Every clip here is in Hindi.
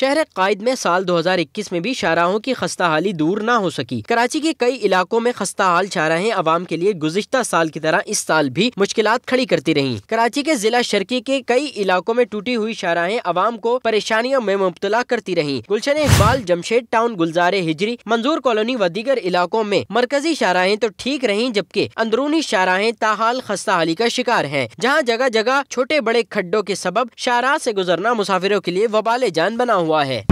शहर कायद में साल 2021 में भी शाहराहों की खस्ता हाली दूर न हो सकी कराची के कई इलाकों में खस्ता हाल शाहराहे आवाम के लिए गुजशत साल की तरह इस साल भी मुश्किल खड़ी करती रही कराची के जिला शर्की के कई इलाकों में टूटी हुई शाहराहे आवाम को परेशानियों में मुबतला करती रही गुलशन इकबाल जमशेद टाउन गुलजार हिजरी मंजूर कॉलोनी व दीगर इलाकों में मरकजी शाहराहे तो ठीक रही जबकि अंदरूनी शाहराहे ताहाल खस्ता हाली का शिकार है जहाँ जगह जगह छोटे बड़े खड्डों के सबब शाहराह ऐसी गुजरना मुसाफिरों के लिए वबाले जान बना हुआ हुआ है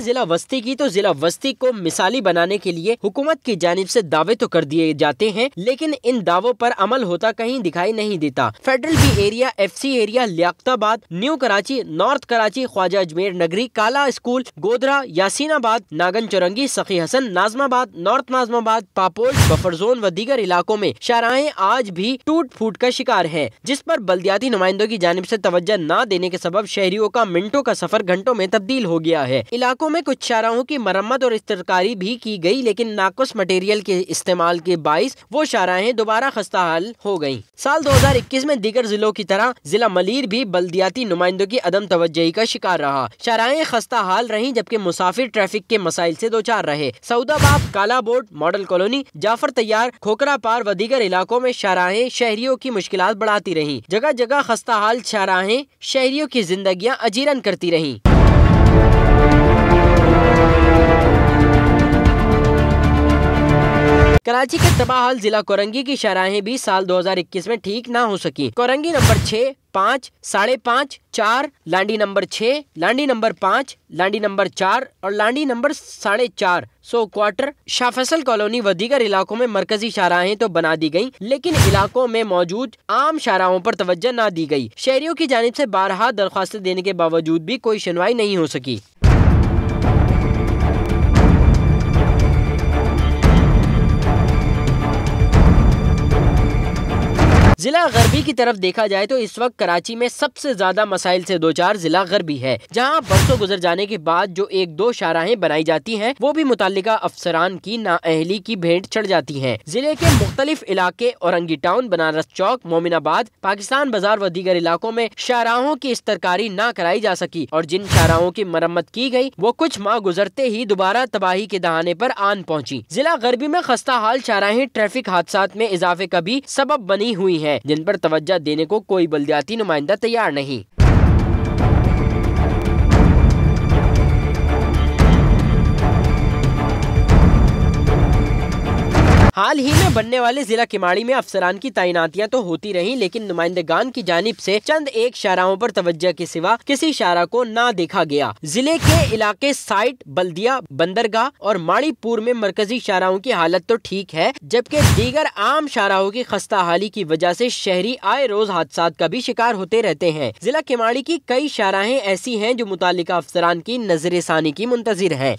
है जिला बस्ती की तो जिला बस्ती को मिसाली बनाने के लिए हुकूमत की जानब ऐसी दावे तो कर दिए जाते हैं लेकिन इन दावों पर अमल होता कहीं दिखाई नहीं देता फेडरल की area F C area Liaquatabad new Karachi north Karachi Khwaja Ajmer Nagri Kala school Godhra Yaseenabad Nagan Chowrangi Sakhi Hassan Nazimabad north Nazimabad Paposh buffer zone व दीगर इलाकों में शराहे आज भी टूट फूट का शिकार है जिस पर बल्दियाती नुमाइंदों की जानब ऐसी तवज्जा न देने के सबब शहरियों का मिनटों का सफर घंटों में तब्दील हो गया है इलाकों में कुछ हूँ की मरम्मत और इस्तरकारी भी की गई लेकिन नाकुस मटेरियल के इस्तेमाल के बाईस वो शाराएँ दोबारा खस्ता हाल हो गयी साल दो हजार इक्कीस में दीगर जिलों की तरह जिला मलिर भी बल्दियाती नुमाइंदों की अदम तवज्जही का शिकार रहा शराहें खस्ता हाल रही जबकि मुसाफिर ट्रैफिक के मसाइल ऐसी दो चार रहे सऊदाबाद काला बोर्ड मॉडल कॉलोनी जाफर तैयार खोखरा पार व दीगर इलाकों में शराहें शहरियों की मुश्किल बढ़ाती रही जगह जगह खस्ता हाल शराहें शहरियों की जिंदगी अजीरन करती रही कराची के तबाहल जिला कोरंगी की शराहें भी साल 2021 में ठीक ना हो सकी कोरंगी नंबर छह पाँच साढ़े पाँच चार लांडी नंबर छह लांडी नंबर पाँच लांडी नंबर चार और लांडी नंबर साढ़े चार सो क्वार्टर शाफसल कॉलोनी व दीगर इलाकों में मरकजी शराहें तो बना दी गयी लेकिन इलाकों में मौजूद आम शराहों पर तवज्जो ना दी गयी शहरियों की जानब ऐसी बारहा दरख्वास्त देने के बावजूद भी कोई सुनवाई नहीं हो सकी जिला गरबी की तरफ देखा जाए तो इस वक्त कराची में सबसे ज्यादा मसाइल से दो चार जिला गरबी है जहाँ बसों गुजर जाने के बाद जो एक दो शाराहें बनाई जाती है वो भी मुतल अफसरान की नाअहली की भेंट चढ़ जाती है जिले के मुख्तलिफ इलाके औरंगी टाउन बनारस चौक मोमिनाबाद पाकिस्तान बाजार व दीगर इलाकों में शाहराहों की इस्तरकारी न कराई जा सकी और जिन शाहराहों की मरम्मत की गयी वो कुछ माह गुजरते ही दोबारा तबाही के दहाने आरोप आन पहुँची जिला गरबी में खस्ता हाल शाहराहें ट्रैफिक हादसा में इजाफे का भी सबब बनी हुई है हैं जिन पर तवज्जा देने को कोई बलदियाती नुमाइंदा तैयार नहीं हाल ही में बनने वाले जिला किमाड़ी में अफसरान की तैनातियां तो होती रही लेकिन नुमाइंदेगान की जानब से चंद एक शाराओं पर तवज्जो के सिवा किसी शारा को ना देखा गया जिले के इलाके साइट बल्दिया बंदरगाह और माड़ीपुर में मरकजी शाराओं की हालत तो ठीक है जबकि दीगर आम शाराओं की खस्ता हाली की वजह से शहरी आए रोज हादसा का भी शिकार होते रहते हैं जिला किमाड़ी की कई शाराएं ऐसी हैं जो मुतल अफसरान की नजर की मुंतजर है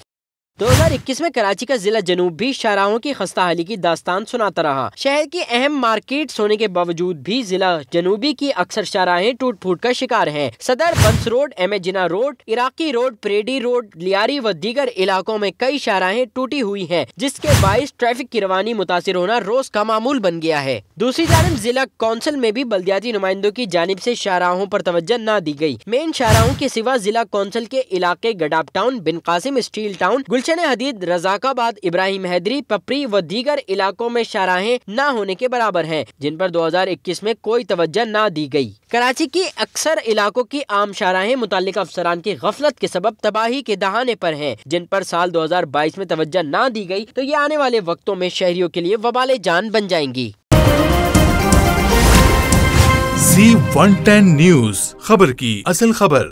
2021 में कराची का जिला जनूब भी शराहों की खस्ता हाली की दास्तान सुनाता रहा शहर की अहम मार्केट होने के बावजूद भी जिला जनूबी की अक्सर शराहें टूट फूट का शिकार हैं। Saddar Bans road M Jinnah road Iraqi road Preedy road Lyari व दीगर इलाकों में कई शराहें टूटी हुई है जिसके बायस ट्रैफिक की रवानी मुतासर होना रोज का मामूल बन गया है दूसरी जानब जिला कौंसिल में भी बल्दियाती नुमाइंदों की जानब ऐसी शराहों आरोप तवज्जा न दी गयी मेन शराहों के सिवा जिला कौंसिल के इलाके Gadap town Bin Qasim steel town Gulshan Hadeed Razzakabad Ibrahim Hyderi Pipri व दीगर इलाकों में शराहें न होने के बराबर हैं जिन पर 2021 में कोई तवज्जो न दी गई कराची की अक्सर इलाकों की आम शराहें मुतल अफसरान की गफलत के सबब तबाही के दहाने पर हैं जिन पर साल 2022 में तवज्जो न दी गई तो ये आने वाले वक्तों में शहरियों के लिए वबाले जान बन जाएंगी सी वन न्यूज खबर की असल खबर